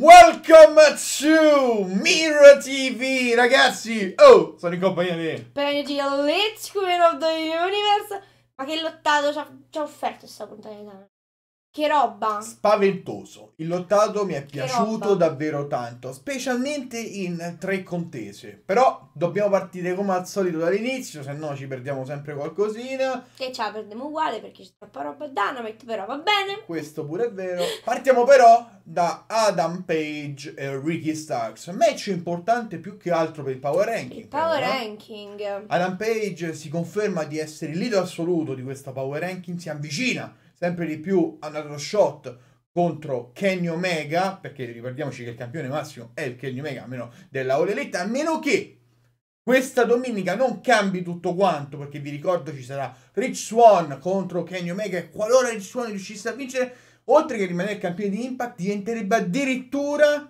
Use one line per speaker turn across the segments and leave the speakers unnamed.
Welcome to Mirror TV, ragazzi! Oh, sono in compagnia di...
Penny Litz, Queen of the Universe. Ma che lottato ci ha, offerto questa puntata di che roba!
Spaventoso. Il lottato mi è piaciuto davvero tanto, specialmente in tre contese. Però dobbiamo partire come al solito dall'inizio, se no ci perdiamo sempre qualcosina.
Che ce la perdiamo uguale perché c'è troppa roba da Dynamite, però va bene.
Questo pure è vero. Partiamo però da Adam Page e Ricky Starks. Match importante più che altro per il power ranking. Il power però,
ranking.
Adam Page si conferma di essere il leader assoluto di questa power ranking, si avvicina sempre di più a uno shot contro Kenny Omega, perché ricordiamoci che il campione massimo è il Kenny Omega, almeno della Ole Elite, a meno che questa domenica non cambi tutto quanto, perché vi ricordo ci sarà Rich Swan contro Kenny Omega e qualora Rich Swan riuscisse a vincere, oltre che rimanere campione di Impact, diventerebbe addirittura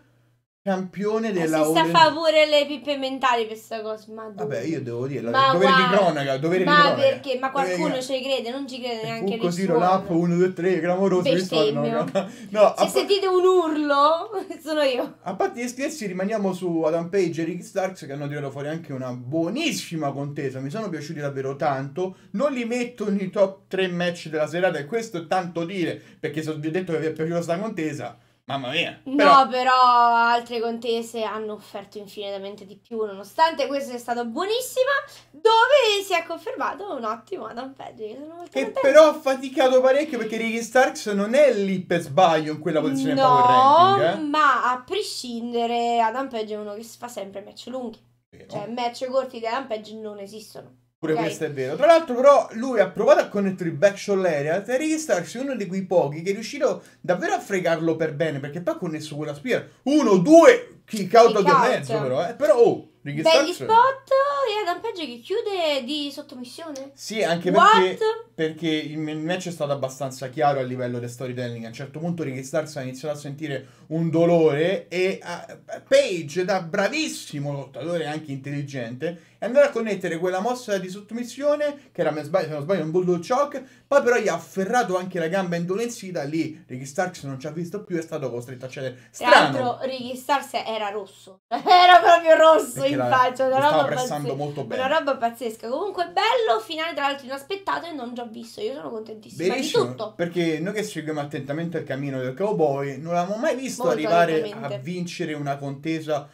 campione eh, della si sta a favore
le pippe mentali per questa cosa ma vabbè io
devo dire ma dovere guarda, di cronaca dovere ma di cronaca
perché ma eh, qualcuno dovere... Eh. ci crede non ci crede neanche nessuno così l'app
1 2 3 clamoroso no, no.
no, se sentite un urlo
sono io a parte gli scherzi rimaniamo su Adam Page e Rick Starks che hanno tirato fuori anche una buonissima contesa mi sono piaciuti davvero tanto non li metto nei top 3 match della serata e questo è tanto dire perché se vi ho detto che vi è piaciuta questa contesa Mamma mia. No,
però altre contese hanno offerto infinitamente di più, nonostante questa sia stata buonissima, dove si è confermato un ottimo Adam Page.
E però ha faticato parecchio perché Ricky Starks non è lì per sbaglio in quella posizione no, power ranking. eh.
ma a prescindere Adam Page è uno che si fa sempre match lunghi. Vero. Cioè match corti di Adam Page non esistono. Pure okay. questo è vero. Tra
l'altro, però, lui ha provato a connettere il backshot aerea. Terry Starks è uno di quei pochi che è riuscito davvero a fregarlo per bene. Perché poi ha connesso quella spia. Uno, due, kick out kick out. mezzo, però. Eh. Però, oh, Ricky Belli Starks.
spot e Adam Page che chiude di sottomissione. Sì, anche perché,
perché, il match è stato abbastanza chiaro a livello di storytelling. A un certo punto Ricky ha iniziato a sentire un dolore e uh, Page, da bravissimo lottatore anche intelligente, e andare a connettere quella mossa di sottomissione, che era, se non sbaglio, un bulldog shock, poi però gli ha afferrato anche la gamba indolenzita, lì Ricky Starks non ci ha visto più, è stato costretto a cedere. Strano. Tra l'altro
Ricky Starks era rosso, era proprio rosso Perché in la, faccia, una roba, pazzesca,
molto bene. una
roba pazzesca. Comunque bello, finale tra l'altro inaspettato e non già visto, io sono contentissima Benissimo, di tutto.
Perché noi che seguiamo attentamente il cammino del cowboy, non l'avevamo mai visto Molto arrivare a vincere una contesa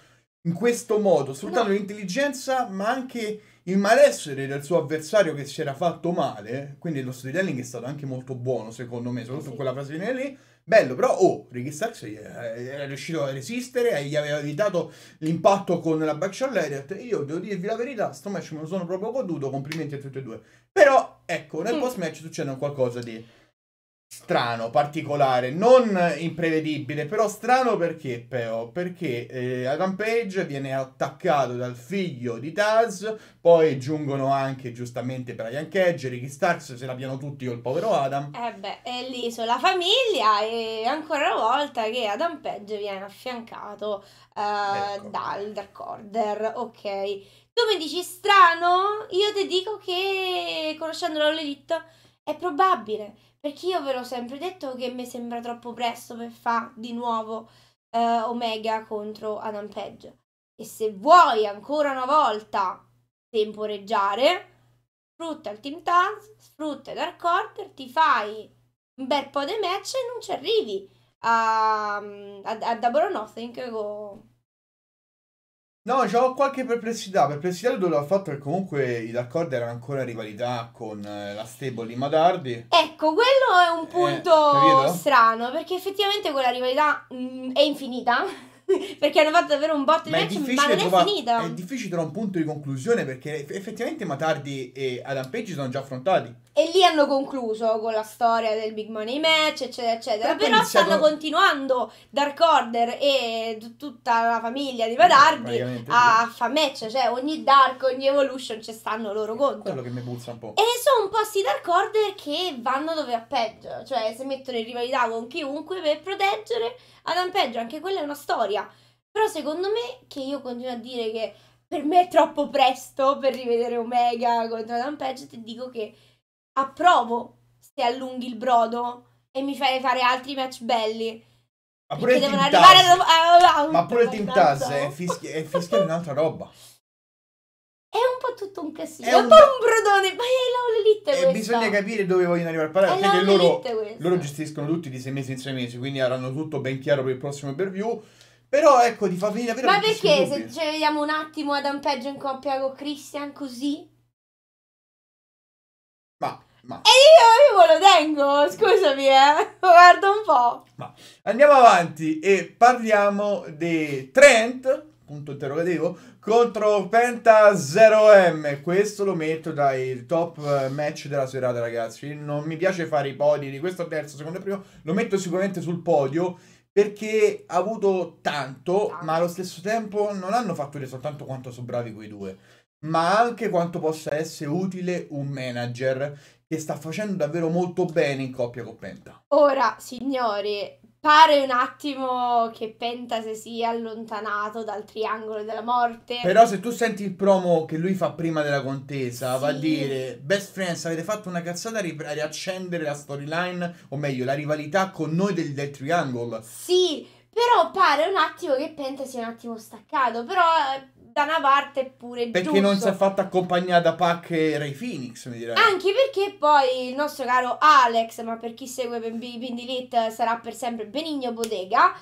in questo modo, sfruttando no. l'intelligenza ma anche il malessere del suo avversario che si era fatto male, quindi lo storytelling è stato anche molto buono secondo me, soprattutto sì. quella frase lì, bello, però oh, Ricky Starks è eh, riuscito a resistere, eh, gli aveva evitato l'impatto con la backshot e io devo dirvi la verità, sto match me lo sono proprio goduto, complimenti a tutti e due, però ecco, nel mm. post match succede qualcosa di strano, particolare, non imprevedibile, però strano perché, Peo? Perché eh, Adam Page viene attaccato dal figlio di Taz, poi giungono anche giustamente Brian Cage, Ricky Starks, se l'abbiano tutti col povero Adam.
Eh beh, è lì sulla famiglia e ancora una volta che Adam Page viene affiancato eh, ecco. dal Dark Order, ok. Tu mi dici strano? Io ti dico che, conoscendolo l'elitto è probabile, perché io ve l'ho sempre detto che mi sembra troppo presto per fare di nuovo eh, Omega contro Adam Page. E se vuoi ancora una volta temporeggiare, sfrutta il Team Taz, sfrutta i Dark Order, ti fai un bel po' di match e non ci arrivi a, a, a Double or Nothing con
No, ho qualche perplessità. Perplessità dove l'ho fatto che comunque i d'accordo erano ancora in rivalità con eh, la stable di Madardi.
Ecco, quello è un eh, punto eh, strano perché effettivamente quella rivalità mh, mm, è infinita. perché hanno fatto davvero un botto di match, ma non trova- è finita. È
difficile trovare un punto di conclusione perché effettivamente Matardi e Adam Page sono già affrontati.
E lì hanno concluso con la storia del Big Money Match, eccetera, eccetera. Però, Però iniziato... stanno continuando Dark Order e t- tutta la famiglia di Vadardi eh, a sì. fa match, cioè ogni Dark, ogni Evolution ci stanno loro contro. Quello
che mi puzza un po'. E
sono un po' sti Dark Order che vanno dove a peggio, cioè si mettono in rivalità con chiunque per proteggere Adam peggio, anche quella è una storia. Però secondo me, che io continuo a dire che per me è troppo presto per rivedere Omega contro Adam Peggio, ti dico che approvo se allunghi il brodo e mi fai fare altri match belli.
Ma pure, il team, alla...
ah, Ma pure team Taz è,
eh, fischi- è fischiare eh, un'altra roba.
È un po' tutto un casino. È, un... un... po' un brodone, ma è la eh, All bisogna
capire dove vogliono arrivare a parlare. Perché loro, loro, gestiscono tutti di 6 mesi in 6 mesi, quindi avranno tutto ben chiaro per il prossimo per view. Però ecco, ti fa venire davvero Ma perché se ci
vediamo un attimo Adam Peggio in coppia con Christian così? Ma. E io, io lo tengo, scusami, eh. Guarda un po'. Ma
andiamo avanti e parliamo di Trent, punto interrogativo, contro Penta 0M. Questo lo metto dai top eh, match della serata, ragazzi. Non mi piace fare i podi di questo terzo, secondo e primo. Lo metto sicuramente sul podio perché ha avuto tanto, ma allo stesso tempo non hanno fatto vedere soltanto quanto sono bravi quei due ma anche quanto possa essere utile un manager che sta facendo davvero molto bene in coppia con Penta.
Ora, signori, pare un attimo che Penta si sia allontanato dal triangolo della morte. Però se
tu senti il promo che lui fa prima della contesa, sì. va a dire Best Friends, avete fatto una cazzata a, ri a riaccendere la storyline, o meglio, la rivalità con noi del, del triangolo.
Sì, però pare un attimo che Penta sia un attimo staccato, però eh, da una parte pure perché giusto. non si è
fatta accompagnare da Pac e Ray Phoenix mi direi anche
perché poi il nostro caro Alex ma per chi segue Bindi Lit sarà per sempre Benigno Bodega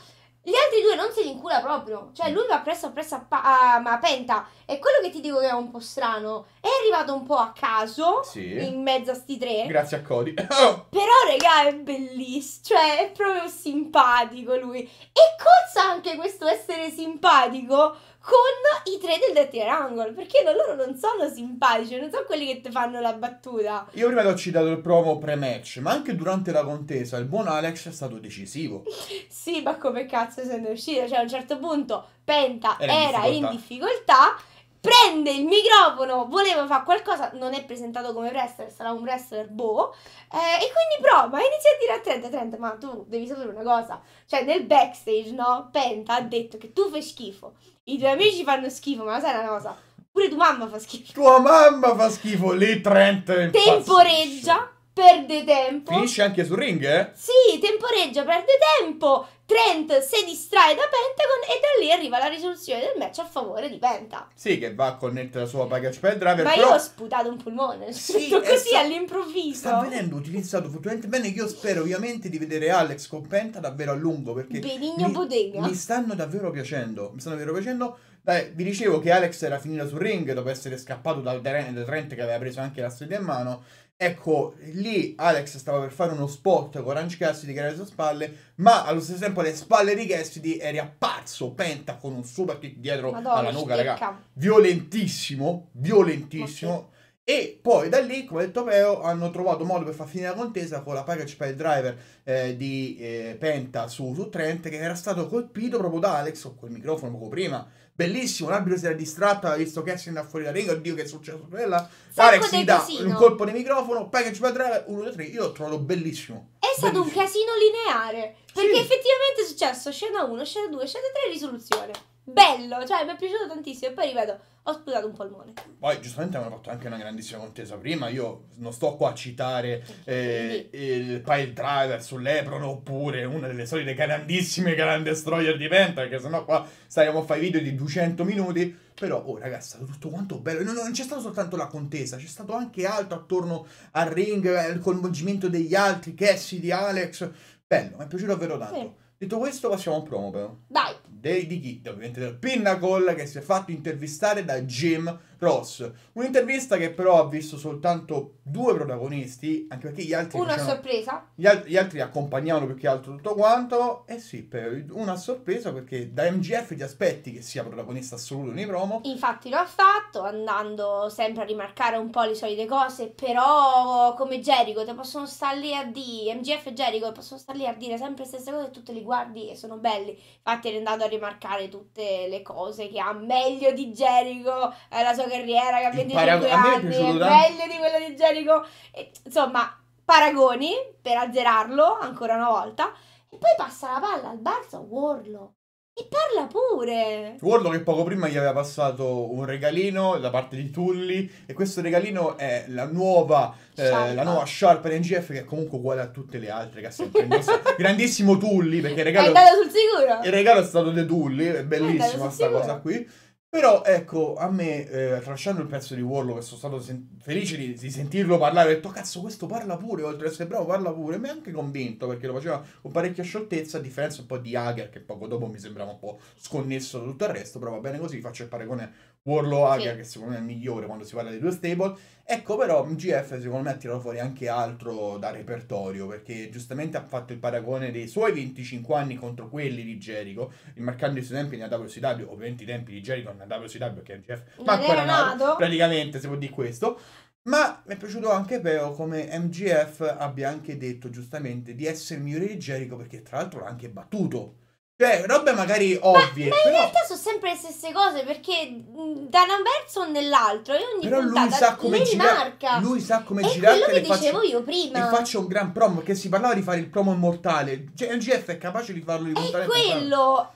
gli altri due non se li incula proprio. Cioè, lui va presso, presso a, pa- a, a Penta. E quello che ti dico che è un po' strano. È arrivato un po' a caso. Sì. In mezzo a sti tre.
Grazie a Cody. Però,
regà, è bellissimo. Cioè, è proprio simpatico lui. E cozza anche questo essere simpatico con i tre del Dirty Rangle perché loro non sono simpatici, non sono quelli che ti fanno la battuta.
Io prima ti ho citato il promo pre-match, ma anche durante la contesa il buon Alex è stato decisivo.
sì, ma come cazzo se ne è uscito? Cioè a un certo punto Penta era in difficoltà, era in difficoltà prende il microfono, voleva fare qualcosa, non è presentato come wrestler, sarà un wrestler boh, eh, e quindi prova, inizia a dire a 30, Trent, ma tu devi sapere una cosa, cioè nel backstage, no, Penta ha detto che tu fai schifo, i tuoi amici fanno schifo, ma sai una cosa, pure tua mamma fa schifo. Tua
mamma fa schifo, lì 30
Temporeggia perde tempo. Finisce
anche sul ring, eh?
Sì, temporeggia, perde tempo. Trent si distrae da Pentagon e da lì arriva la risoluzione del match a favore di Penta.
Sì, che va a connettere la sua package pendriver. Ma però... io ho
sputato un polmone, sì, così sta... all'improvviso. Sta venendo
utilizzato fortemente bene. Io spero ovviamente di vedere Alex con Penta davvero a lungo perché... Benigno mi, Bodega. Mi stanno davvero piacendo, mi stanno davvero piacendo. Dai, vi dicevo che Alex era finita sul ring dopo essere scappato dal Trent che aveva preso anche la sedia in mano Ecco, lì Alex stava per fare uno spot con Orange Cassidy che era alle sue spalle, ma allo stesso tempo alle spalle di Cassidy è riapparso Penta con un super kick dietro Madonna, alla nuca, raga. Violentissimo, violentissimo. E poi da lì, come ha detto Peo, hanno trovato modo per far finire la contesa con la package pile driver eh, di eh, Penta su, su Trent, che era stato colpito proprio da Alex con quel microfono poco prima bellissimo, l'arbitro si era distratto, aveva visto che è fuori la riga, oddio che è successo quella. Alex gli dà un colpo di microfono, package by driver, 1, 2, 3, io l'ho trovato bellissimo.
È stato bellissimo. un casino lineare, perché sì. effettivamente è successo scena 1, scena 2, scena 3, risoluzione bello, cioè mi è piaciuto tantissimo. E poi ripeto, ho sputato un polmone.
Poi giustamente hanno fatto anche una grandissima contesa prima. Io non sto qua a citare eh, il Pile Driver sull'Ebron oppure una delle solite grandissime Grand Destroyer di Penta, perché sennò qua staremo a fare video di 200 minuti. Però, oh ragazzi, è stato tutto quanto bello. No, non c'è stata soltanto la contesa, c'è stato anche altro attorno al ring, il coinvolgimento degli altri, Cassie, di Alex. Bello, mi è piaciuto davvero tanto. Sì. Detto questo, passiamo a promo però. Dai! dei, di chi? Ovviamente del Pinnacle che si è fatto intervistare da Jim Ross. Un'intervista che però ha visto soltanto due protagonisti, anche perché gli altri... Una facevano, sorpresa. Gli, al- gli, altri accompagnavano più che altro tutto quanto. E eh sì, per, una sorpresa perché da MGF ti aspetti che sia protagonista assoluto nei promo.
Infatti lo ha fatto, andando sempre a rimarcare un po' le solite cose, però come Jericho te possono star lì a dire, MGF e Jericho possono star lì a dire sempre le stesse cose e tu te li guardi e sono belli. Infatti è andato a rimarcare tutte le cose che ha meglio di Jericho, la sua carriera che ha 25 parago- anni, è, è meglio di quella di Jericho. E, insomma, paragoni per azzerarlo ancora una volta. E poi passa la palla al balzo a Warlock. E parla pure!
Warlo che poco prima gli aveva passato un regalino da parte di Tully e questo regalino è la nuova, eh, la nuova Sharp NGF che è comunque uguale a tutte le altre che ha Grandissimo Tully perché il regalo... È andato
sul sicuro! Il
regalo è stato di Tully, è bellissima questa cosa qui. Però ecco, a me, eh, tralasciando il pezzo di Warlock, sono stato sen- felice di, di, sentirlo parlare, ho detto cazzo, questo parla pure, oltre ad essere bravo parla pure, e mi ha anche convinto perché lo faceva con parecchia scioltezza, a differenza un po' di Hager che poco dopo mi sembrava un po' sconnesso da tutto il resto, però va bene così, faccio il paragone Warlow Aga, sì. che secondo me è il migliore quando si parla di due stable. Ecco, però MGF secondo me ha tirato fuori anche altro da repertorio, perché giustamente ha fatto il paragone dei suoi 25 anni contro quelli di Jericho, rimarcando i suoi tempi di Adavio Sidabio, ovviamente i tempi di Jericho non Adavio Sidabio che è MGF, ma ancora nato, praticamente se può dire questo. Ma mi è piaciuto anche Peo come MGF abbia anche detto giustamente di essere il migliore di Jericho perché tra l'altro l'ha anche battuto cioè, robe magari ovvie. Ma, ma in però... realtà
sono sempre le stesse cose perché mhmm, da un verso o nell'altro. E ogni però puntata lui sa come girare. Lui
sa come girare. Quello che dicevo io prima. E faccio un gran promo perché si parlava di fare il promo immortale. Cioè, GF è capace di farlo di E
quello.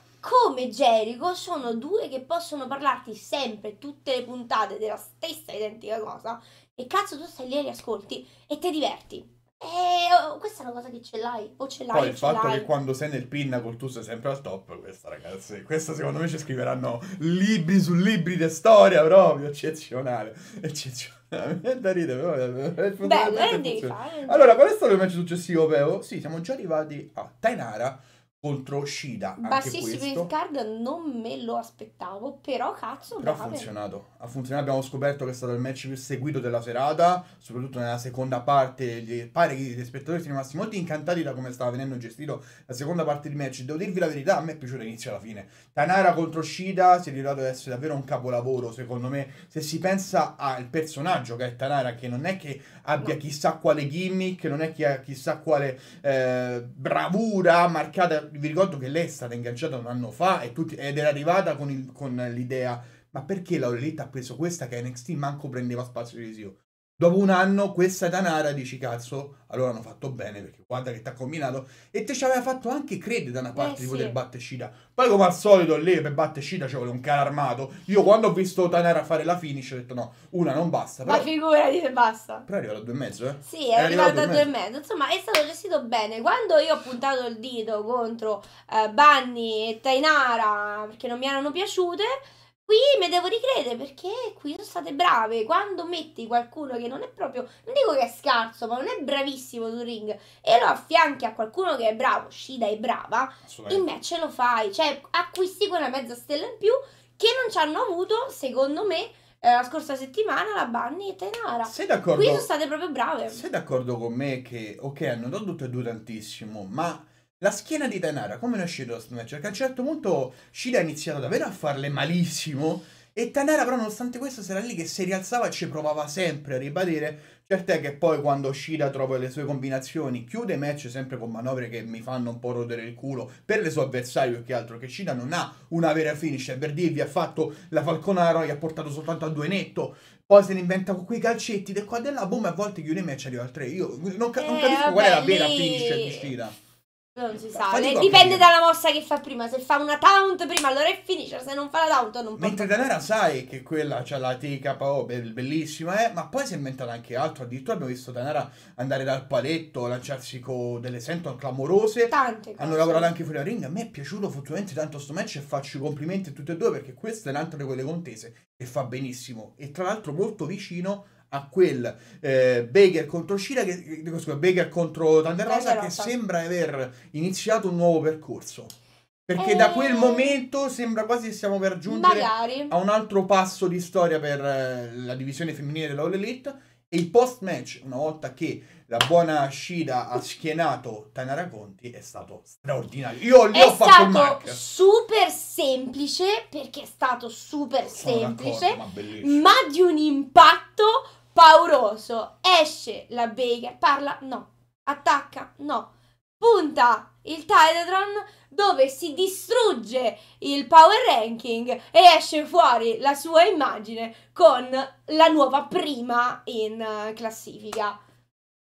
Come Jericho sono due che possono parlarti sempre tutte le puntate della stessa identica cosa. E cazzo, tu stai lì e li ascolti e ti diverti. E eh, oh, questa è una cosa che ce l'hai, o ce l'hai. Poi il fatto che
quando sei nel pinnacolo tu sei sempre al top, questa ragazzi, questa secondo me ci scriveranno libri su libri di storia proprio, eccezionale, eccezionale. È da ridere, però è Beh, eh, Allora, qual è stato il match successivo, Peo? Sì, siamo già arrivati a Tainara contro Shida. Bassissimo il
card, non me lo aspettavo, però cazzo. Però ha funzionato.
ha funzionato. abbiamo scoperto che è stato il match più seguito della serata, soprattutto nella seconda parte. pare che gli spettatori siano rimasti molto incantati da come stava venendo gestito la seconda parte di match. Devo dirvi la verità, a me è piaciuto l'inizio alla fine. Tanara contro Shida si è rivelato ad essere davvero un capolavoro, secondo me. Se si pensa al personaggio che è Tanara, che non è che abbia no. chissà quale gimmick, non è che ha chissà quale eh, bravura marcata vi ricordo che lei è stata ingaggiata un anno fa tutti, ed era arrivata con, il, con l'idea ma perché la Lolita ha preso questa che NXT manco prendeva spazio di televisivo? dopo un anno questa Tanara dici cazzo, allora hanno fatto bene perché guarda che ti ha combinato e te ci aveva fatto anche credere da una eh, parte eh, di poter sì. battere Shida. Poi come al solito lei per battere Shida ci vuole un cane armato. Io quando ho visto Tanara fare la finish ho detto no, una non basta. Però... Ma
figurati se basta.
Però è arrivato a due e mezzo eh? Sì, è, è arrivato, arrivato a due e
mezzo. Insomma è stato gestito bene. Quando io ho puntato il dito contro eh, Banni e Tainara perché non mi erano piaciute qui mi devo ricredere perché qui sono state brave. Quando metti qualcuno che non è proprio, non dico che è scarso, ma non è bravissimo sul ring e lo affianchi a qualcuno che è bravo, Shida è brava, il match lo fai, cioè acquisti quella mezza stella in più che non ci hanno avuto, secondo me. Eh, la scorsa settimana la Bunny e Tenara. Sei d'accordo? Qui sono state proprio brave. Sei
d'accordo con me che, ok, hanno dato tutte e due tantissimo, ma la schiena di Tanara, come è uscito questo match? Perché a un certo punto Shida ha iniziato davvero a farle malissimo e Tanara però nonostante questo era lì che si rialzava e ci provava sempre a ribadire. Certo è che poi quando Shida trova le sue combinazioni chiude i match sempre con manovre che mi fanno un po' rodere il culo per le sue avversarie più che altro che Shida non ha una vera finisher. Per dirvi ha fatto la Falcona Roy, ha portato soltanto a due netto, poi se ne inventa con quei calcetti del qua della boom, a volte chiude i match e arriva al tre. Io non, ca- non eh, capisco eh, qual è la vera finish di Shida.
Non si sa, Fatica dipende dalla mossa che fa prima. Se fa una taunt prima, allora è finisher. Se non fa la taunt, non può. Mentre
Danera sai che quella c'ha cioè la TKO, oh, bellissima, eh? ma poi si è inventata anche altro. Addirittura abbiamo visto Danera andare dal paletto, lanciarsi con delle senton clamorose.
Tante cose. Hanno lavorato
anche fuori la ring. A me è piaciuto fortunatamente tanto sto match e faccio i complimenti a tutte e due perché questa è un'altra di quelle contese e fa benissimo. E tra l'altro molto vicino a quel eh, Baker contro Shira che, scusa, Baker contro Thunder Rosa che sembra aver iniziato un nuovo percorso.
Perché e... da quel eh, momento
sembra quasi che stiamo per giungere Magari. a un altro passo di storia per eh, la divisione femminile dell'All Elite. E il post match, una volta che la buona Shida ha schienato Tanara Conti, è stato straordinario. Io gli è ho fatto un È stato
super semplice, perché è stato super Sono semplice, ma, ma di un impatto pauroso. Esce la Baker, parla no, attacca no, punta il Tidedron dove si distrugge il power ranking e esce fuori la sua immagine con la nuova prima in classifica.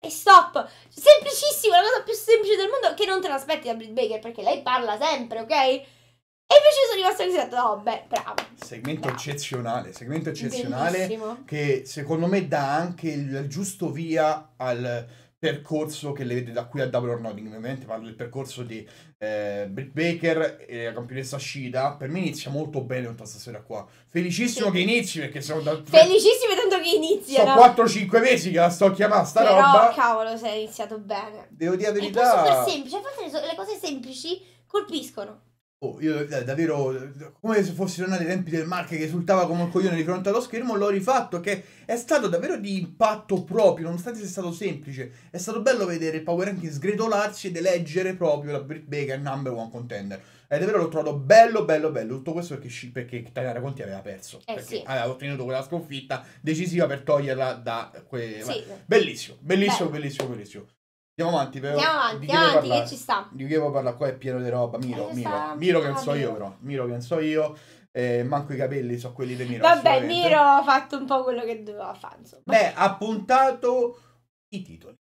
E stop! Semplicissimo, la cosa più semplice del mondo che non te l'aspetti da Britt Baker perché lei parla sempre, ok? E invece sono rimasto così, ho detto, oh beh, bravo.
Segmento bravo. eccezionale, segmento eccezionale Bellissimo. che secondo me dà anche il, giusto via al percorso che le vede da qui a Double or Nothing. Ovviamente parlo del percorso di eh, Britt Baker e la campionessa Shida. Per me inizia molto bene questa sera qua. Felicissimo sì. che inizi perché sono da... Felicissimo
tanto che inizia. Sono
4-5 mesi che la sto chiamando sta Però, roba.
cavolo, sei iniziato bene.
Devo dire la verità. È super
semplice, a volte le cose semplici colpiscono.
Oh, io eh, davvero come se fossero tornato ai tempi del Mark che esultava come un coglione di fronte allo schermo, l'ho rifatto che è stato davvero di impatto proprio, nonostante sia stato semplice. È stato bello vedere il Power Ranking sgretolarsi ed eleggere proprio la Britt Baker number one contender. è davvero l'ho trovato bello, bello, bello. Tutto questo perché, perché Tatiana Conti aveva perso. Eh perché sì. aveva ottenuto quella sconfitta decisiva per toglierla da quelle... Sì. Bellissimo, bellissimo, Beh. bellissimo, bellissimo. Andiamo avanti, però. Andiamo avanti, andiamo avanti parlare? che ci sta. Di chi vuoi parlare qua è pieno di roba. Miro, eh, Miro. Sta, Miro che non so io, però. Miro che non so io. Eh, manco i capelli sono quelli di Miro. Vabbè, Miro
ha fatto un po' quello che doveva fare. Insomma.
Beh, ha puntato i titoli.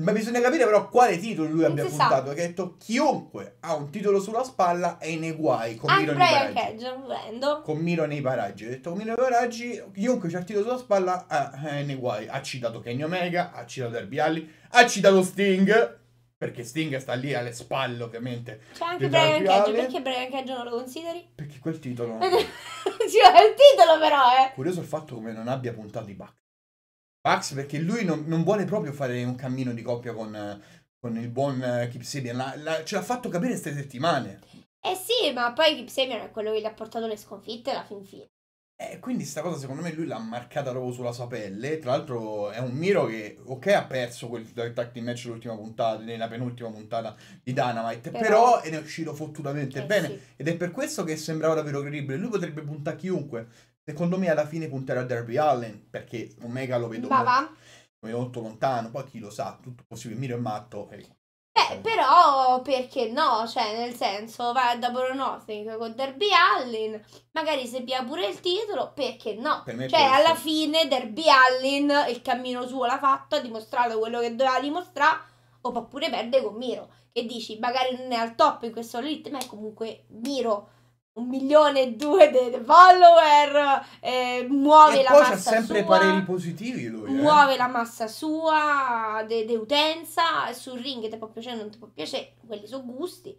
Ma bisogna capire però quale titolo lui non abbia puntato. Sa. Perché ha detto chiunque ha un titolo sulla spalla è nei guai. Con Miro nei
paraggi.
con Miro nei paraggi. Ha detto con Miro nei paraggi, chiunque c'ha il titolo sulla spalla è eh, eh, nei guai. Ha citato Kenny Omega, ha citato Derby Alley, ha citato Sting. Perché Sting sta lì alle spalle, ovviamente.
C'è anche Brian Cage. Perché Brian Cage non lo consideri?
Perché quel titolo.
sì, è il titolo, però, eh.
Curioso il fatto come non abbia puntato i Bucks. Max perché lui non, non, vuole proprio fare un cammino di coppia con, con il buon eh, Kip Sabian. La, la, ce l'ha fatto capire queste settimane.
Eh sì, ma poi Kip Sabian è quello che gli ha portato le sconfitte alla fin fine.
Eh, quindi sta cosa secondo me lui l'ha marcata proprio sulla sua pelle. Tra l'altro è un Miro che, ok, ha perso quel tag team match l'ultima puntata, nella penultima puntata di Dynamite, però, però ne è uscito fottutamente eh, bene. Sì. Ed è per questo che sembrava davvero credibile. Lui potrebbe puntare chiunque. Secondo me alla fine punterà a Derby Allen perché Omega lo vedo, molto, molto lontano, poi chi lo sa, tutto possibile, Miro è matto. E... Eh.
Beh, però perché no? Cioè, nel senso, va a Double Nothing con Derby Allin, magari se pia pure il titolo, perché no? Per cioè, alla fine Derby Allin il cammino suo l'ha fatto, ha dimostrato quello che doveva dimostrare, oppure perde con Miro. Che dici, magari non è al top in questo elite, ma è comunque Miro un milione e due di follower, eh, muove e la massa c'ha sempre pareri
positivi lui. Eh. Muove
eh. la massa sua, di utenza, sul ring ti può piacere o non ti può piacere, quelli sono gusti,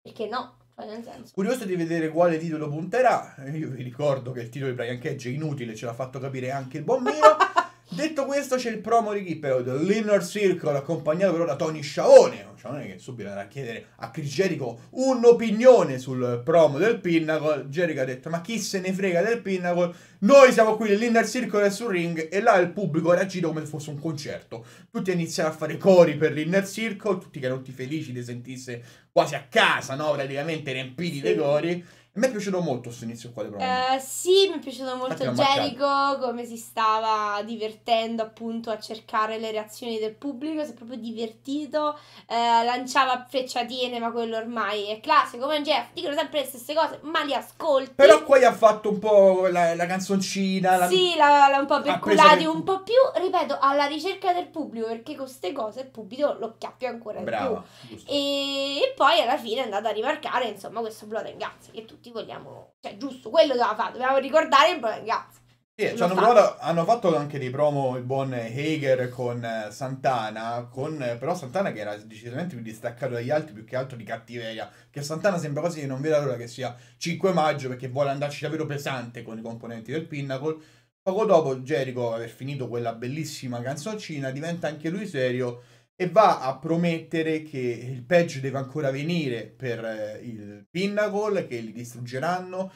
perché no? Cioè,
Curioso di vedere quale titolo punterà. Eh, io vi ricordo che il titolo di Brian Cage è inutile, ce l'ha fatto capire anche il buon Detto questo, c'è il promo di chi? Però dell'Inner Circle, accompagnato però da Tony Sciaone. Sciaone che subito andrà a chiedere a Chris Jericho un'opinione sul promo del Pinnacle. Jericho ha detto: Ma chi se ne frega del Pinnacle? Noi siamo qui nell'Inner Circle e sul ring. E là il pubblico ha reagito come se fosse un concerto. Tutti iniziano a fare cori per l'Inner Circle, tutti che erano tutti felici di sentisse quasi a casa, no? Praticamente riempiti dei cori. A me è piaciuto molto questo inizio qua di eh, prova.
Uh, sì, mi è piaciuto molto Jericho, come si stava divertendo appunto a cercare le reazioni del pubblico, si è proprio divertito, uh, lanciava frecciatine, ma quello ormai è classico, come Jeff, dicono sempre le stesse cose, ma li ascolti.
Però qua gli ha fatto un po' la, la canzoncina. La... Sì,
l'ha, l'ha un po' perculati, per... un po' più, ripeto, alla ricerca del pubblico, perché con queste cose il pubblico lo chiappia ancora Brava, di più. E... e poi alla fine è andato a rimarcare, insomma, questo Blood and Guts, che tutto tutti vogliamo, cioè giusto, quello doveva fare, dobbiamo ricordare il ragazzi.
Sì, cioè hanno, provato, hanno, fatto anche dei promo il buon Hager con eh, Santana, con, eh, però Santana che era decisamente più distaccato dagli altri più che altro di cattiveria, che Santana sembra quasi che non veda l'ora che sia 5 maggio perché vuole andarci davvero pesante con i componenti del Pinnacle. Poco dopo Jericho aver finito quella bellissima canzoncina diventa anche lui serio e va a promettere che il peggio deve ancora venire per eh, il Pinnacle, che li distruggeranno,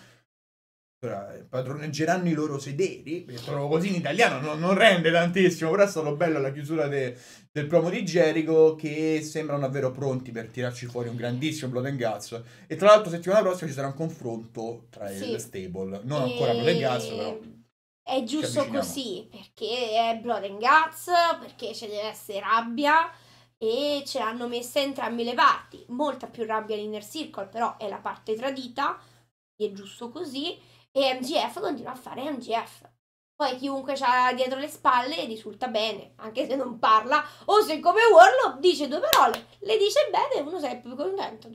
padroneggeranno i loro sederi, trovo così in italiano, non, non, rende tantissimo, però è stato bello la chiusura de, del promo di Jericho che sembrano davvero pronti per tirarci fuori un grandissimo Blood and Guts e tra l'altro settimana prossima ci sarà un confronto tra sì. il stable, non ancora Blood and Guts però
è giusto così, perché è blood and guts, perché ci deve essere rabbia e ce l'hanno messa entrambe le parti. Molta più rabbia l'inner circle, però è la parte tradita, è giusto così, e MGF continua a fare MGF. Poi chiunque c'ha dietro le spalle risulta bene, anche se non parla, o se come Warlock dice due parole, le dice bene e uno sarebbe più contento.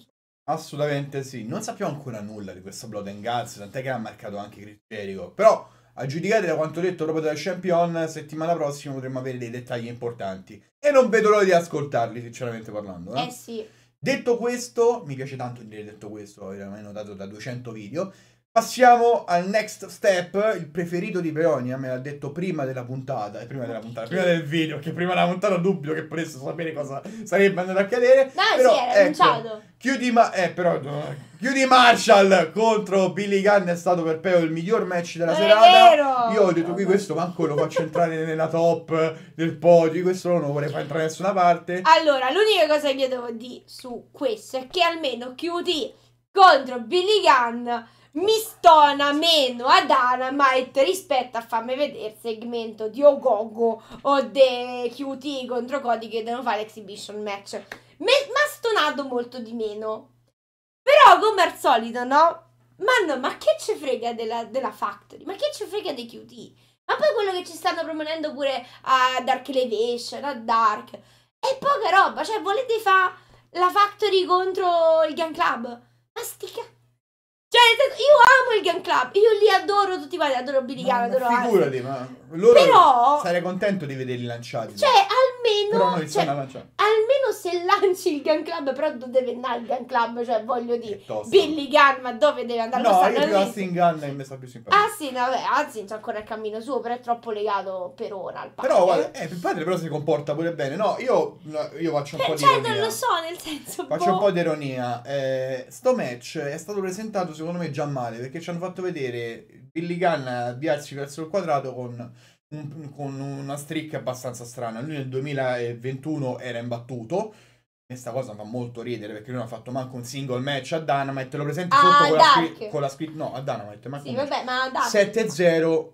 Assolutamente sì, non sappiamo ancora nulla di questo Blood and Guts, tant'è che ha marcato anche Chris però a giudicare da quanto detto proprio dal Champion, settimana prossima potremo avere dei dettagli importanti. E non vedo l'ora di ascoltarli, sinceramente parlando. Eh, eh sì. Detto questo, mi piace tanto dire detto questo, l'avete mai notato da 200 video. Passiamo al next step, il preferito di Peonia, me l'ha detto prima della puntata, eh, prima della puntata, prima del video, che prima della puntata dubito che potesse sapere cosa sarebbe andato a cadere. No, però, sì, era ecco, chiudi, ma- eh, però, chiudi Marshall contro Billy Gunn è stato per Peo il miglior match della non serata. Io ho detto qui questo manco lo faccio entrare nella top del podio, questo non lo vuole far entrare da nessuna parte.
Allora, l'unica cosa che io devo dire su questo è che almeno chiudi contro Billy Gunn mi stona meno a Dynamite rispetto a farmi vedere il segmento di Ogogo o di QT contro Cody che devono fare l'exhibition match. Mi ha stonato molto di meno. Però come al solito, no? Ma no, ma che ci frega della, della Factory? Ma che ci frega dei QT? Ma poi quello che ci stanno proponendo pure a Dark Elevation, a Dark. È poca roba, cioè volete fare la Factory contro il Gun Club? Ma sti cioè, io amo il Gun Club, io li adoro tutti quanti, adoro Billy Gunn, adoro Figurati,
Alex. ma loro Però... sarei contento di vederli lanciati. Cioè,
almeno... Però cioè, Almeno se lanci il Gun Club, però dove deve andare il Gun Club? Cioè, voglio dire, Billy Gunn, ma dove deve andare? No, io più Austin
Gunn è mi sta più simpatico. Ah
sì, no, vabbè, anzi, c'è ancora il cammino suo, però è troppo legato per ora al padre. Però, guarda,
eh, il padre però si comporta pure bene. No, io, io faccio un eh, po' cioè, di Cioè, non lo
so, nel senso... Faccio boh. un po'
di ironia. Eh, sto match è stato presentato secondo me già male perché ci hanno fatto vedere Billy Gunn avviarsi verso il quadrato con, un, con una streak abbastanza strana. Lui nel 2021 era imbattuto. Questa cosa fa molto ridere perché lui non ha fatto manco un single match a Dynamite. Lo presenti ah, sotto con la, scri- con la, scritta. No, a Dynamite. Ma sì, vabbè, ma 7-0.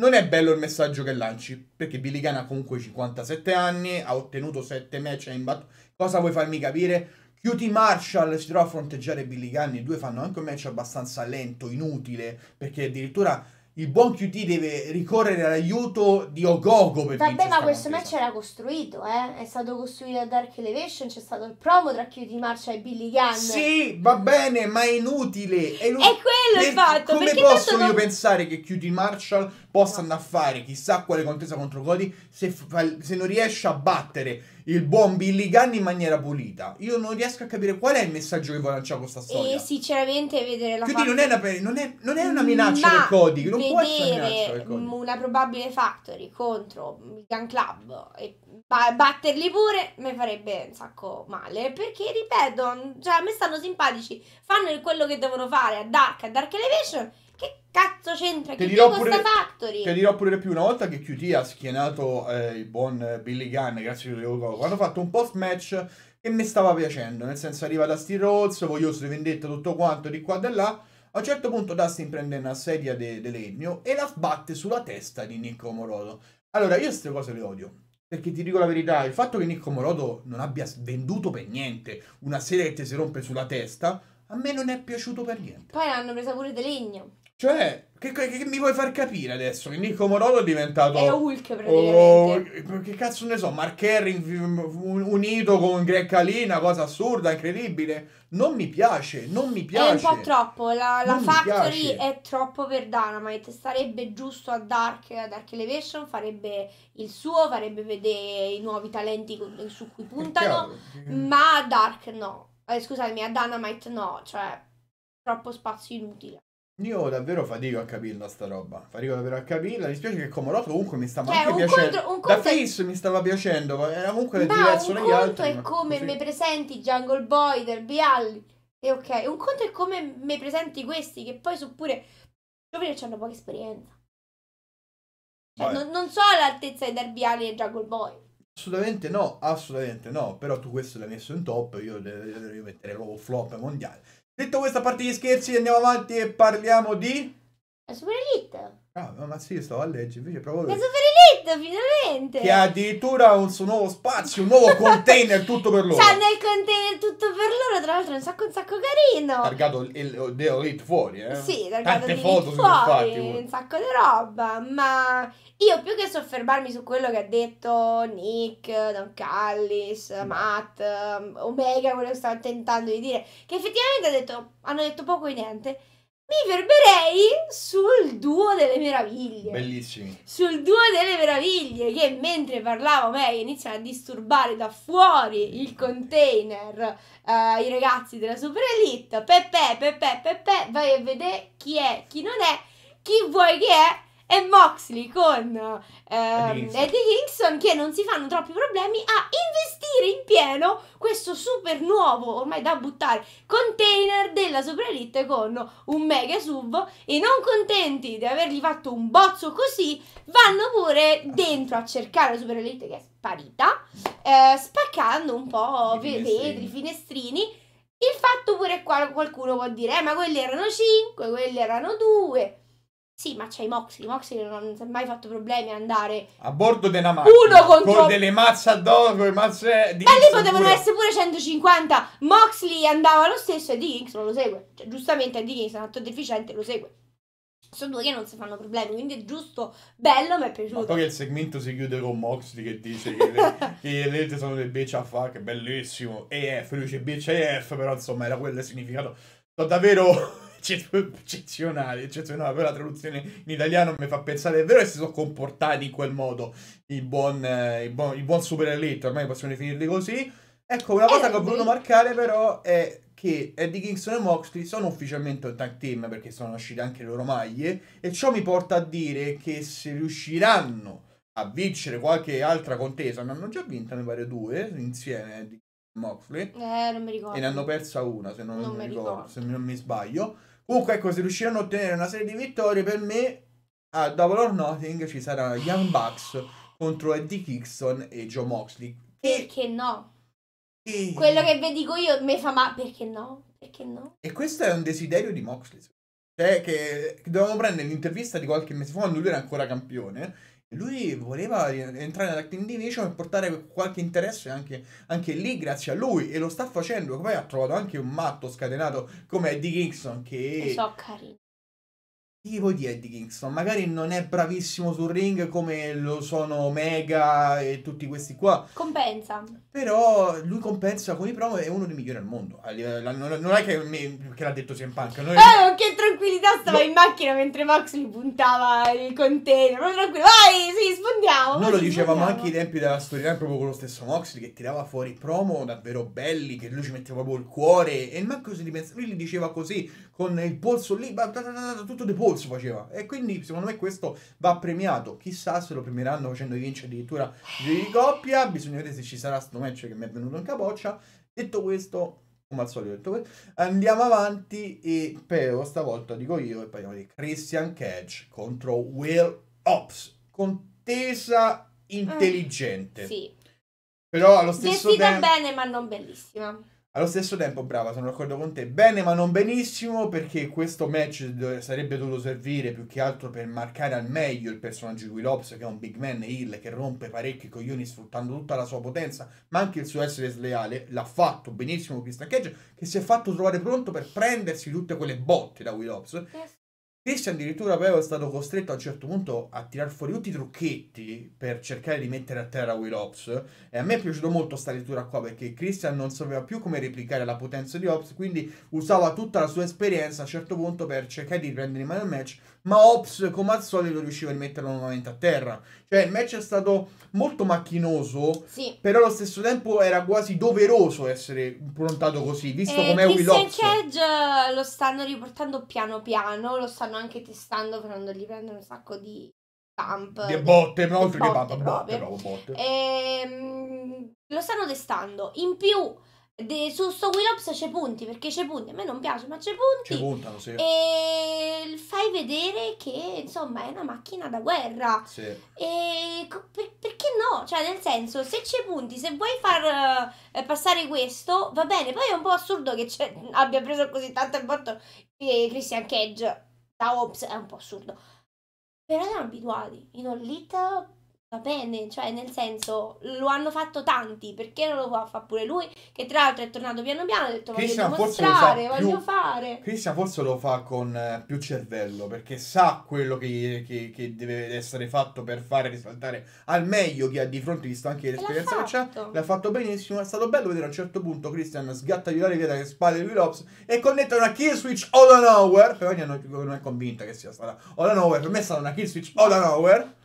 Non è bello il messaggio che lanci perché Billy Gunn ha comunque 57 anni. Ha ottenuto 7 match. Ha imbattuto. Cosa vuoi farmi capire? Cutie Marshall si trova a fronteggiare Billy Gunn, i due fanno anche un match abbastanza lento, inutile, perché addirittura il buon QT deve ricorrere all'aiuto di Ogogo per Vabbè, ma questo
match era costruito, eh? È stato costruito a Dark Elevation, c'è stato il promo tra QT Marshall e Billy Gunn. Sì,
va bene, ma è inutile.
È, inut- è quello il fatto. Come posso io non...
pensare che QT Marshall possa no. andare a fare chissà quale contesa contro Cody se, fa- se non riesce a battere il buon Billy Gunn in maniera pulita. Io non riesco a capire qual è il messaggio che vuole lanciare questa storia. E
sinceramente vedere la Quindi non è, una,
non, è, non, è una, minaccia del Cody, non può essere una minaccia del Cody.
Una probabile Factory contro il Gun Club e batterli pure mi farebbe un sacco male perché ripeto, cioè a me stanno simpatici, fanno quello che devono fare a Dark, a Dark Elevation che cazzo c'entra? Te che dirò, pure, factory? te dirò
pure più una volta che QT ha schienato eh, il buon Billy Gunn, grazie a Dio, hanno fatto un post match che mi stava piacendo, nel senso arriva da Steve Rolls, voglioso di vendetta tutto quanto di qua e da là, a un certo punto Dustin prende una sedia di legno e la sbatte sulla testa di Nico Morodo. Allora, io queste cose le odio. Perché ti dico la verità, il fatto che Nico Morodo non abbia venduto per niente una sedia che ti si rompe sulla testa,
a me non è piaciuto per niente. Poi hanno presa pure di legno.
Cioè, che, che, che, mi vuoi far capire adesso? Che Nico Morolo è diventato... È Hulk
praticamente.
Oh, che cazzo ne so, Mark Herring unito con Greg Kalina, cosa assurda, incredibile. Non mi piace, non mi piace. È un po'
troppo, la, la Factory è troppo per Dynamite, starebbe giusto a Dark, a Dark Elevation, farebbe il suo, farebbe vedere i nuovi talenti su cui puntano, ma a Dark no. Eh, scusami, a Dynamite no, cioè troppo spazio inutile.
Io davvero fatico a capirla sta roba. Fatico davvero a capirla. Mi spiace che Comoroto comunque mi stava cioè, anche piacendo. Contro, da Face è... mi stava piacendo, era comunque ma diverso dagli altri. Un conto è
come mi presenti Jungle Boy, Derby Alley. E ok, un conto è come mi presenti questi che poi sono pure giovani che hanno poca esperienza.
Cioè, non, non, so
l'altezza di Derby Alley e Jungle Boy.
Assolutamente no, assolutamente no. Però tu questo l'hai messo in top, io devo mettere proprio flop mondiale. Detto questo, a parte gli scherzi, andiamo avanti e parliamo di...
Super Elite.
Ah, ma sì, stavo a leggere, invece proprio... La
Super Elite, finalmente! Che ha addirittura
un suo nuovo spazio, un nuovo container tutto per loro. C'hanno
il container tutto per loro, tra l'altro è un sacco un sacco carino.
Targato il, il, The fuori, eh? Sì, targato il foto fuori, fatti, un
sacco di roba, ma... Io più che soffermarmi su quello che ha detto Nick, Don Callis, Matt, Omega, quello che stavo tentando di dire, che effettivamente ha detto, hanno detto poco e niente, mi fermerei sul duo delle meraviglie.
Bellissimi.
Sul duo delle meraviglie che mentre parlavo May iniziano a disturbare da fuori il container uh, i ragazzi della Super Elite. Peppe, Peppe, Peppe, vai a vedere chi è, chi non è, chi vuoi che è e Moxley con ehm, Eddie Kingston che non si fanno troppi problemi a investire in pieno questo super nuovo, ormai da buttare, container della Super Elite con un mega sub e non contenti di avergli fatto un bozzo così, vanno pure dentro a cercare la Super Elite che è sparita, eh, spaccando un po' I vetri, finestrini. finestrini. Il fatto pure qua qualcuno può dire, eh, ma quelli erano 5, quelli erano 2 sì, ma c'è i Moxley. Moxley non si è mai fatto problemi a andare
a bordo della macchina uno contro con delle mazze addosso, con le mazze di Ma lì potevano pure. essere
pure 150. Moxley andava lo stesso e Dickings non lo segue. Cioè, giustamente Dickings è un atto deficiente, lo segue. Sono due che non si fanno problemi, quindi è giusto, bello, mi è piaciuto. Ma poi
il segmento si chiude con Moxley che dice che le, che sono delle bitch a fa, che bellissimo, EF, lui dice bitch EF, però insomma era quello il significato sono davvero eccezionali, eccezionali, poi la traduzione in italiano mi fa pensare, è vero che si sono comportati in quel modo, il buon, eh, il buon, il buon super elite, ormai possiamo definirli così. Ecco, una cosa che ho voluto marcare però è che Eddie Kingston e Moxley sono ufficialmente un tag team perché sono uscite anche le loro maglie e ciò mi porta a dire che se riusciranno a vincere qualche altra contesa, ne hanno già vinta mi pare due insieme Eddie Moxley.
Eh, non mi ricordo. E ne hanno
persa una, se non, non mi ricordo, ricordo, se non mi sbaglio. Comunque, ecco, se riusciranno a ottenere una serie di vittorie, per me a Double or Nothing ci sarà Young eh. Bucks contro Eddie Kingston e Joe Moxley.
Perché e... no? E... Quello che vi dico io mi fa ma perché no? Perché no?
E questo è un desiderio di Moxley. Cioè, che, che dovevamo prendere l'intervista di qualche mese fa quando lui era ancora campione lui voleva entrare nell'Acting Division e portare qualche interesse anche, anche, lì grazie a lui e lo sta facendo. Poi ha trovato anche un matto scatenato come Eddie Kingston che... Lo so, carino. Tipo di Eddie Kingston, magari non è bravissimo sul ring come lo sono Omega e tutti questi qua.
Compensa.
Però lui compensa con i promo è uno dei migliori al mondo. Non è che, mi, che l'ha detto CM Punk. Noi... Eh,
che tranquillità stava in macchina mentre Max gli puntava il container. Proprio tranquillo, vai, sì, sfondiamo. Noi lo dicevamo anche ai
tempi della storia, proprio con lo stesso Moxley che tirava fuori promo davvero belli, che lui ci metteva proprio il cuore. E il Max si pensava, lui li diceva così, con il polso lì, tutto di polso faceva. E quindi secondo me questo va premiato. Chissà se lo premieranno facendo vincere addirittura di coppia. Bisogna vedere se ci sarà sto match che mi è venuto in capoccia. Detto questo, come al solito. Andiamo avanti e però stavolta dico io e parliamo di Christian Cage contro Will Ops. Contesa
ah, intelligente.
Mm, sì. Però allo stesso Gestita tempo...
bene ma non bellissima.
Allo stesso tempo, brava, sono d'accordo con te. Bene, ma non benissimo, perché questo match sarebbe dovuto servire più che altro per marcare al meglio il personaggio di Will Ops, che è un big man heel che rompe parecchi coglioni sfruttando tutta la sua potenza, ma anche il suo essere sleale. L'ha fatto benissimo Christian Cage, che si è fatto trovare pronto per prendersi tutte quelle botte da Will Ops. Yes. Christian addirittura poi è stato costretto a un certo punto a tirar fuori tutti i trucchetti per cercare di mettere a terra Will Ops. E a me è piaciuto molto questa lettura qua perché Christian non sapeva più come replicare la potenza di Ops, quindi usava tutta la sua esperienza a un certo punto per cercare di prendere in mano il match, ma Ops come al solito riusciva a rimetterlo nuovamente a terra. Cioè il match è stato molto macchinoso, sì. però allo stesso tempo era quasi doveroso essere improntato così, visto eh, com'è Will Ops.
Christian Cage lo stanno riportando piano piano, lo stanno anche testando, facendogli prendere un sacco di pump. Di botte, ma oltre che pump,
botte, bravo, botte.
E, ehm, mh, lo stanno testando. In più, de, su sto Willops c'è punti, perché c'è punti. A me non piace, ma c'è punti. C'è puntano, sì. E ehm, fai vedere che, insomma, è una macchina da guerra. Sì. E ehm, per, perché no? Cioè, nel senso, se c'è punti, se vuoi far eh, passare questo, va bene. Poi è un po' assurdo che abbia preso così tanto il botto eh, Christian Cage da Hobbes è un po' assurdo. Però erano abituati in All It va bene, cioè nel senso lo hanno fatto tanti, perché non lo può fare pure lui? Che tra l'altro è tornato piano piano e ha detto Christian voglio mostrare, voglio più, fare.
Christian forse lo fa con eh, più cervello, perché sa quello che, che, che, deve essere fatto per fare risaltare al meglio chi ha di fronte, visto anche l'esperienza che c'ha, l'ha fatto benissimo, è stato bello vedere a un certo punto Christian sgatta di via dalle spalle di Will Ops e connette una kill switch all on hour, però non è convinta che sia stata all on hour, per me è stata una kill switch all on hour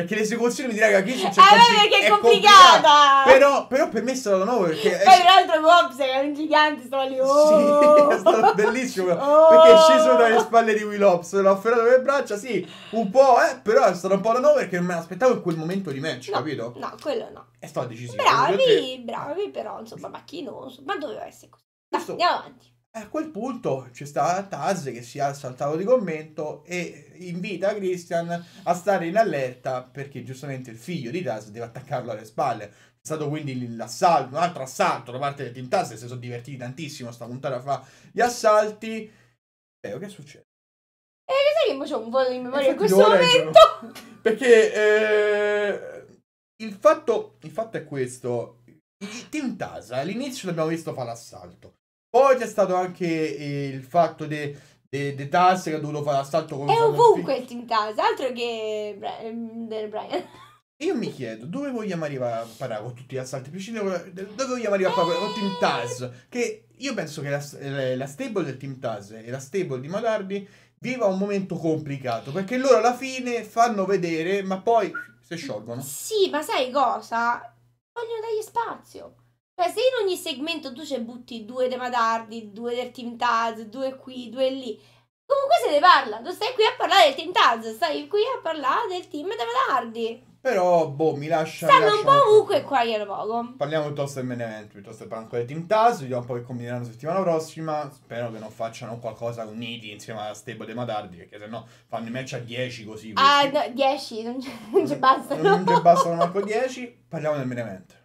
perché l'esecuzione mi dirà che Kitchen c'è eh, compli- perché è, è complicata.
complicata.
Però, però per me è stato nuovo perché Poi tra
l'altro Bobs è un gigante, stava lì. Oh. Sì, è
stato oh. bellissimo oh. perché è sceso dalle spalle di Will Hobbs, l'ho afferrato per le braccia, sì, un po', eh, però è stato un po' da nuovo perché non me l'aspettavo in quel momento di match, no, capito? No, quello no. È stato decisivo. Bravi,
bravi, però insomma macchinoso, ma doveva essere così. Dai, andiamo avanti.
A quel punto c'è stata Taz che si alza al tavolo di commento e invita Christian a stare in allerta perché giustamente il figlio di Taz deve attaccarlo alle spalle. È stato quindi l'assalto, un altro assalto da parte del Team Taz, si sono divertiti tantissimo sta puntata fa gli assalti. Leo, che succede?
E eh, lo sai che c'ho un po' di memoria in questo momento?
perché eh, il, fatto, il fatto è questo. Il Team Taz all'inizio l'abbiamo visto fare l'assalto poi c'è stato anche eh, il fatto dei de, de tasse che ha dovuto fare assalto con È ovunque
il Team Taz, altro che Bra- mm, Brian.
Io mi chiedo dove vogliamo arrivare a parare con tutti gli assalti dove vogliamo arrivare a parare con Team Taz? Che io penso che la, la stable del Team Taz e la stable di Malardi viva un momento complicato perché loro alla fine fanno vedere, ma poi si sciolgono.
Sì, ma sai cosa? Vogliono dargli spazio. Cioè, se in ogni segmento tu ci butti due dei Madardi, due del Team Taz, due qui, due lì, comunque se ne parla. Non stai qui a parlare del Team Taz, stai qui a parlare del Team dei Madardi.
Però, boh, mi lascia. Stanno un po'
ovunque qua, glielo poco.
Parliamo piuttosto del main event, piuttosto del banco del Team Taz. Vediamo un po' che combineranno settimana prossima. Spero che non facciano qualcosa uniti insieme alla Stable dei Madardi, perché sennò fanno i match a 10 così. Ah,
uh, no, 10, non ci bastano. Non ci
bastano manco 10. Parliamo del main event.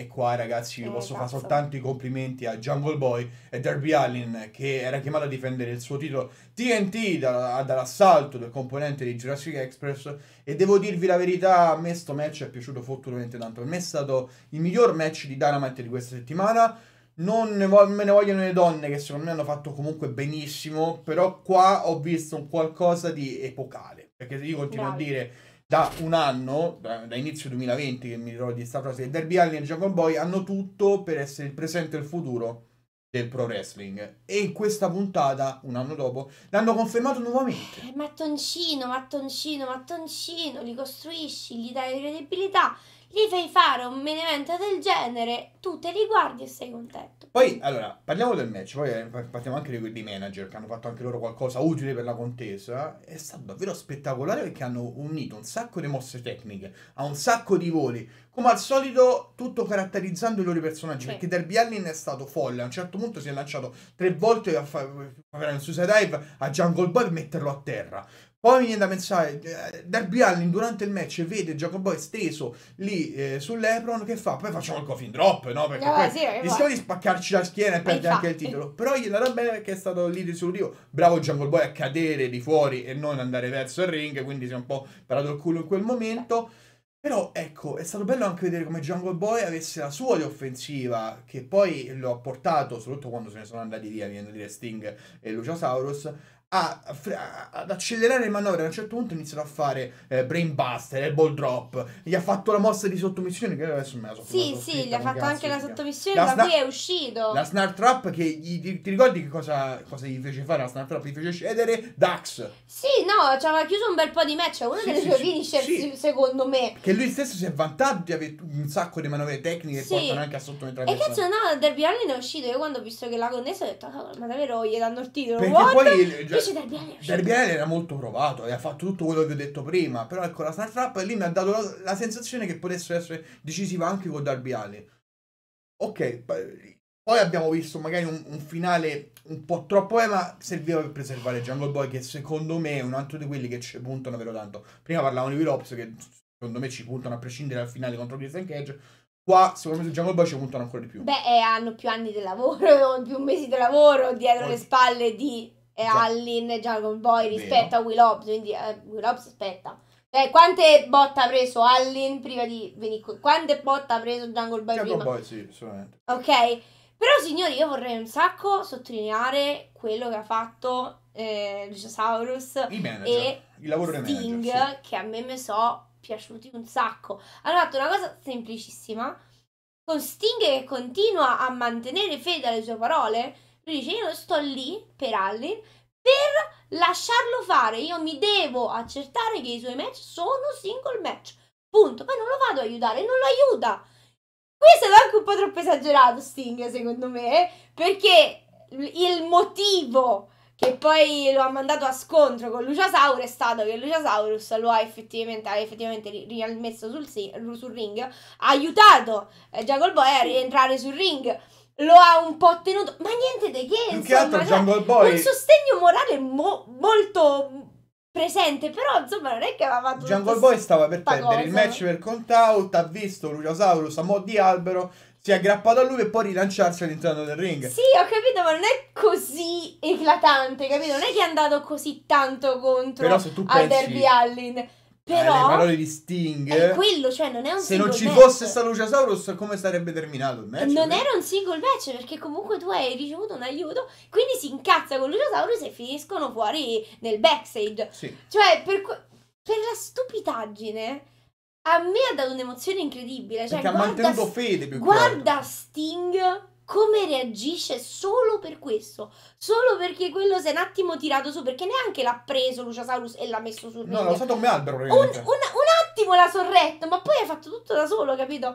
E qua ragazzi io eh, posso fare esatto. soltanto i complimenti a Jungle Boy e Darby Allin che era chiamato a difendere il suo titolo TNT da, dall'assalto del componente di Jurassic Express e devo dirvi la verità, a me sto match è piaciuto fottuamente tanto, per me è stato il miglior match di Dynamite di questa settimana, non me ne vogliono le donne che secondo me hanno fatto comunque benissimo, però qua ho visto qualcosa di epocale, perché io continuo Bravi. a dire da un anno, da, da inizio 2020 che mi ricordo di sta frase, Derby Allen e Dragon Boy hanno tutto per essere il presente e il futuro del pro wrestling e in questa puntata un anno dopo l'hanno confermato
nuovamente eh, mattoncino mattoncino mattoncino li costruisci gli dai credibilità gli fai fare un main del genere, tu te li guardi e sei contento.
Poi, allora, parliamo del match, poi eh, partiamo anche di quelli manager che hanno fatto anche loro qualcosa utile per la contesa. È stato davvero spettacolare perché hanno unito un sacco di mosse tecniche, a un sacco di voli, come al solito tutto caratterizzando i loro personaggi, sì. perché Derby Allin è stato folle, a un certo punto si è lanciato tre volte a fare un suicide dive a Jungle Boy e metterlo a terra. Poi mi viene da pensare, eh, Darby Allin durante il match vede Jacob Boy steso lì eh, sull'Epron, che fa? Poi facciamo il coffin drop, no? Perché no, eh, poi sì, eh, rischiamo di spaccarci la schiena e perdere anche il titolo. Però gli è bene perché è stato lì di sull'udio. Bravo Jungle Boy a cadere di fuori e non andare verso il ring, quindi si è un po' parato il culo in quel momento. Però ecco, è stato bello anche vedere come Jungle Boy avesse la sua di offensiva, che poi lo ha portato, soprattutto quando se ne sono andati via, viene da dire Sting e Luciosaurus, a, a, ad accelerare le manovre. A un certo punto iniziano a fare eh, buster e eh, Ball Drop. Gli ha fatto la mossa di sottomissione. Che adesso me la so Sì, sì, scritta, gli ha fatto anche la
sottomissione. La da cui è uscito. La
Snark Trap che gli, ti, ti, ricordi che cosa, cosa, gli fece fare? La Snark Trap gli fece cedere Dax.
Sì, no, ci aveva chiuso un bel po' di match. È una sì, delle sue sì, finisher, sì. secondo me.
Che lui stesso si è vantato di avere un sacco di manovre tecniche sì. che portano anche a sottomettere. E cazzo,
no, Derby Allin è uscito. Io quando ho visto che la connessa ho detto, oh, ma davvero gli danno il titolo. Perché What? poi. Già, Invece Darby
Allin era molto provato e ha fatto tutto quello che ho detto prima. Però ecco, la Star Trap lì mi ha dato la, la sensazione che potesse essere decisiva anche con Darby Allin. Ok, poi abbiamo visto magari un, un finale un po' troppo, eh, ma serviva per preservare Jungle Boy, che secondo me è un altro di quelli che ci puntano vero tanto. Prima parlavamo di Will Ops, che secondo me ci puntano a prescindere dal finale contro Christian Cage. Qua, secondo me, su Jungle Boy ci puntano ancora di più.
Beh, eh, hanno più anni di lavoro, più mesi di lavoro dietro Oggi. le spalle di e Allin e Dragon Boy rispetto a Will Hobbs, quindi eh, Will Hobbs aspetta. Eh, quante botte ha preso Allin prima di venire qui? Quante botte ha preso Jungle Boy Jungle prima? Boy,
sì, assolutamente.
Ok, però signori io vorrei un sacco sottolineare quello che ha fatto eh, Luciosaurus e il
lavoro Sting,
manager, sì. che a me mi so piaciuti un sacco. Hanno fatto una cosa semplicissima, con Sting che continua a mantenere fede alle sue parole, dice io sto lì per Allin per lasciarlo fare, io mi devo accertare che i suoi match sono single match, punto, poi non lo vado ad aiutare, non lo aiuta. questo è stato anche un po' troppo esagerato Sting secondo me, perché il motivo che poi lo ha mandato a scontro con Luciasauro è stato che Luciasaurus lo ha effettivamente, ha effettivamente rimesso sul, sul, ring, ha aiutato eh, Jacob Boy a rientrare sul ring lo ha un po' tenuto. Ma niente di che. Più che altro cioè, Jungle Boy. Un sostegno morale mo- molto presente, però insomma non è che aveva fatto Jungle Boy stava per perdere il match
per count out, ha visto Luciasaurus a mo' di albero, si è aggrappato a lui per poi rilanciarsi all'interno del ring. Sì,
ho capito, ma non è così eclatante, capito? Non è che è andato così tanto contro però se tu a pensi, Derby Allin. Però, eh, le parole
di Sting. È quello,
cioè, non è un Se non ci match. fosse
stato Luciasaurus, come sarebbe terminato il match? Non
era un single match perché comunque tu hai ricevuto un aiuto. Quindi si incazza con Luciasaurus e finiscono fuori nel backstage. Sì. Cioè, per, per la stupidaggine. A me ha dato un'emozione incredibile. Cioè, perché ha mantenuto
fede più Guarda
Sting come reagisce solo per questo, solo perché quello si è un attimo tirato su, perché neanche l'ha preso Luciasaurus e l'ha messo sul No, l'ha usato un
albero, un, un, un
attimo l'ha sorretto, ma poi ha fatto tutto da solo, capito?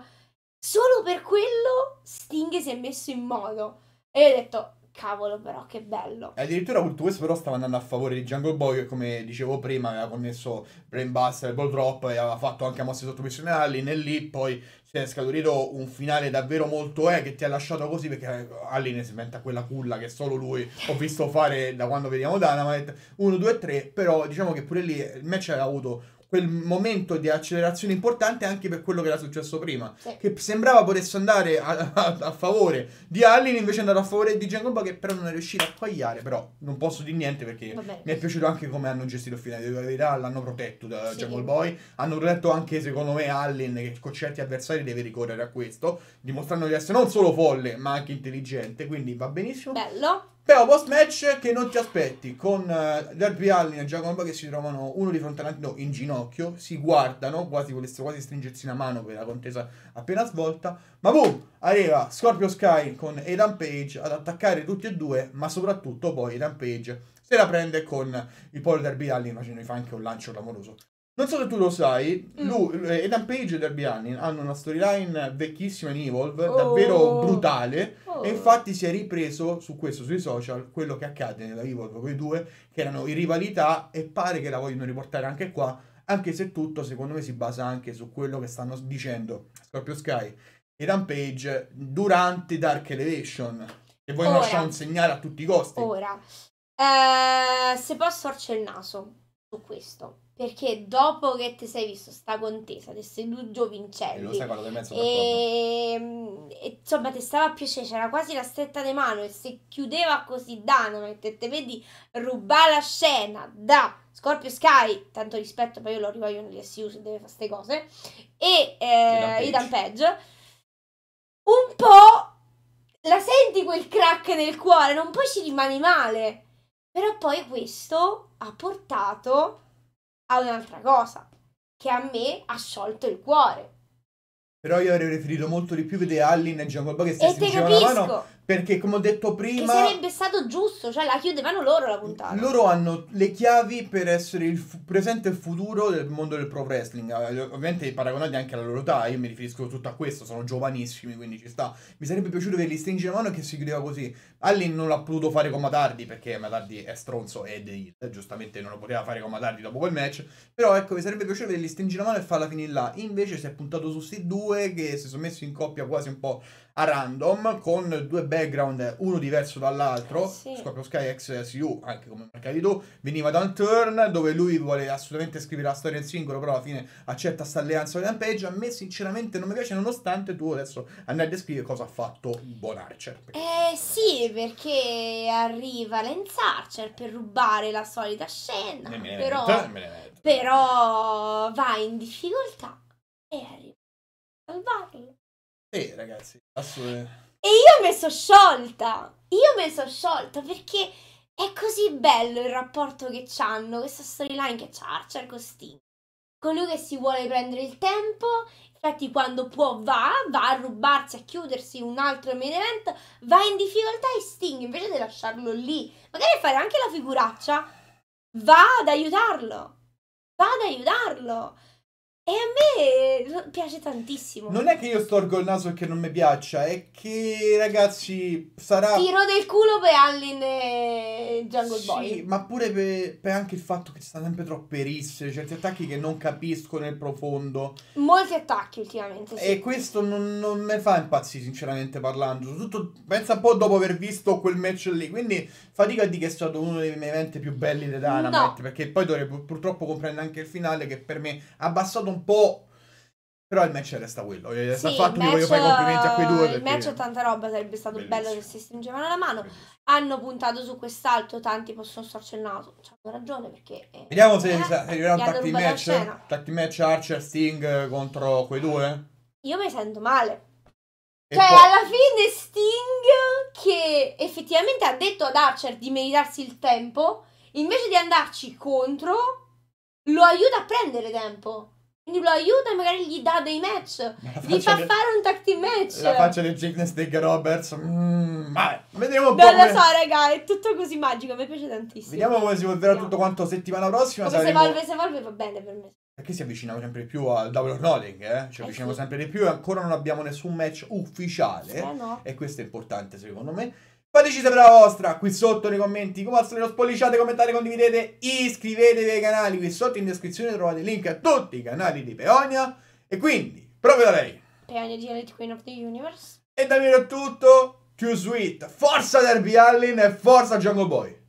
Solo per quello Sting si è messo in modo. E io ho detto, Cavolo, però, che bello.
E addirittura Cultwist però stava andando a favore di Jungle Boy, che come dicevo prima aveva connesso Brainbuster e Ball Drop e aveva fatto anche mosse Allin. E lì poi si è scaturito un finale davvero molto E eh, che ti ha lasciato così perché Alline si inventa quella culla che solo lui ho visto fare da quando vediamo Dynamite. 1, 2, 3, però diciamo che pure lì il match aveva avuto quel momento di accelerazione importante anche per quello che era successo prima. Sì. Che sembrava potesse andare a, a, a, favore di Allin, invece è andato a favore di Giacomo che però non è riuscito a quagliare. Però non posso dire niente perché Vabbè. mi è piaciuto anche come hanno gestito il finale. della verità, l'hanno protetto da sì. Jungle Boy. Hanno protetto anche, secondo me, Allin che con certi avversari deve ricorrere a questo, dimostrando di essere non solo folle ma anche intelligente. Quindi va benissimo. Bello. Però post match che non ti aspetti con Darby Allin e Giacomo che si trovano uno di fronte all'altro in ginocchio, si guardano, quasi volessero quasi stringersi una mano per la contesa appena svolta, ma boom, arriva Scorpio Sky con Adam Page ad attaccare tutti e due, ma soprattutto poi Adam Page se la prende con il polo Darby Allin facendo fa anche un lancio clamoroso. Non so se tu lo sai, mm. lui, eh, Ethan Page e Darby Allin hanno una storyline vecchissima in Evolve, oh. davvero brutale, oh. e infatti si è ripreso su questo, sui social, quello che accade nella Evolve quei due, che erano in rivalità e pare che la vogliono riportare anche qua, anche se tutto secondo me si basa anche su quello che stanno dicendo Scorpio Sky e Rampage durante Dark Elevation, e vogliono lasciare un segnale a tutti i costi. Ora,
eh, se posso orce il naso questo perché dopo che ti sei visto sta contesa di questi due giovincelli e lo sai quello del mezzo e, ehm, e, insomma ti stava a piacere c'era quasi la stretta di mano e se chiudeva così Dano te, te vedi rubare la scena da Scorpio Sky tanto rispetto poi io lo rivoglio nell'SU se deve fare queste cose e eh, i Dampage un po' la senti quel crack nel cuore non poi ci rimani male però poi questo ha portato a un'altra cosa, che a me ha sciolto il cuore.
Però io avrei preferito molto di più vedere Allin e Giacomo che stessero insieme alla mano perché, come ho detto prima. Che sarebbe
stato giusto, cioè la chiudevano loro la puntata. Loro
hanno le chiavi per essere il f- presente e il futuro del mondo del pro wrestling. Ah, ovviamente paragonati anche alla loro età, io mi riferisco tutto a questo, sono giovanissimi, quindi ci sta. Mi sarebbe piaciuto vederli stringere la mano e che si chiudeva così. Allin non l'ha potuto fare come Matardi, perché Matardi è stronzo e eh, giustamente non lo poteva fare come Matardi dopo quel match. Però ecco, mi sarebbe piaciuto vederli stringere la mano e farla finire là. Invece si è puntato su questi due che si sono messi in coppia quasi un po' a random con due background uno diverso dall'altro, eh, sì. Scorpio Sky ex SU, anche come di tu, veniva da un turn dove lui vuole assolutamente scrivere la storia in singolo, però alla fine accetta sta alleanza con Rampage, a me sinceramente non mi piace nonostante tu adesso andrai a descrivere cosa ha fatto Bon Archer.
Eh sì, perché arriva Lance Archer per rubare la solita scena, però, merito, però va in difficoltà e arriva a salvarlo.
Sì, ragazzi, assolutamente.
E io mi sono sciolta, io mi sono sciolta perché è così bello il rapporto che hanno, questa storyline che c'ha Archer con Sting. Colui che si vuole prendere il tempo, infatti quando può va, va a rubarsi, a chiudersi un altro main event, va in difficoltà e Sting invece di lasciarlo lì, magari fare anche la figuraccia, va ad aiutarlo, va ad aiutarlo. E a me piace tantissimo. Non è che io
storgo il naso e che non mi piaccia, è che ragazzi sarà... Tiro
del culo per Allin e Jungle sì, Boy. Sì,
ma pure per, per, anche il fatto che ci stanno sempre troppe risse, certi attacchi che non capisco nel profondo.
Molti attacchi ultimamente, sì. E
questo non, non mi fa impazzire sinceramente parlando, soprattutto pensa un po' dopo aver visto quel match lì, quindi fatica a dire che è stato uno dei miei eventi più belli di Dynamite, no. perché poi dovrei purtroppo comprendere anche il finale che per me ha abbassato un un po'... Però il match resta quello. Eh, sì, fatto, match, voglio fare complimenti a quei due. Perché... Il match è
tanta roba, sarebbe stato Bellissimo. bello se si stringevano la mano. Bellissimo. Hanno puntato su quest'altro, tanti possono starci il naso. C'hanno ragione perché. Eh,
Vediamo se arriverà un tag match. Tag match Archer Sting eh, contro quei due.
Io mi sento male. E cioè, poi... alla fine Sting che effettivamente ha detto ad Archer di meritarsi il tempo, invece di andarci contro, lo aiuta a prendere tempo. Quindi lo aiuta e magari gli dà dei match. Gli fa del... fare un tag team match. La faccia
del Jake Snake Roberts. Mm, vabbè, vediamo un po'. Non come... lo so,
raga, è tutto così magico. Mi piace tantissimo. Vediamo come
si evolverà tutto quanto settimana prossima. Come saremo... se evolve,
se evolve va bene per me.
Perché si avviciniamo sempre di più al double rolling, eh? Ci eh avviciniamo eh sì. sempre di più e ancora non abbiamo nessun match ufficiale. Eh no. E questo è importante secondo me. Fateci sapere la vostra qui sotto nei commenti, come al solito spolliciate, commentate, condividete, iscrivetevi ai canali, qui sotto in descrizione trovate il link a tutti i canali di Peonia e quindi, proprio da lei.
Peonia di Elite Queen of the Universe.
E davvero tutto, più sweet, forza Derby Allin e forza Jungle Boy.